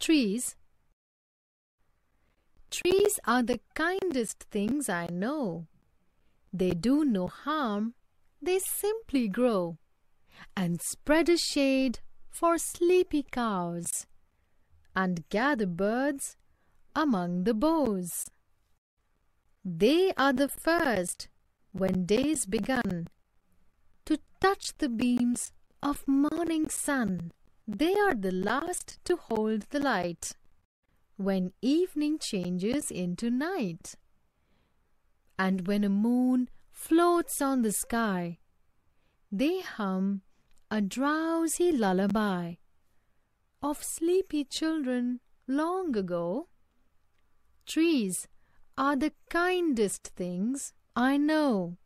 Trees Trees are the kindest things I know. They do no harm, they simply grow and spread a shade for sleepy cows and gather birds among the boughs. They are the first, when day's begun, to touch the beams of morning sun. They are the last to hold the light when evening changes into night and when a moon floats on the sky. They hum a drowsy lullaby of sleepy children long ago. Trees are the kindest things I know.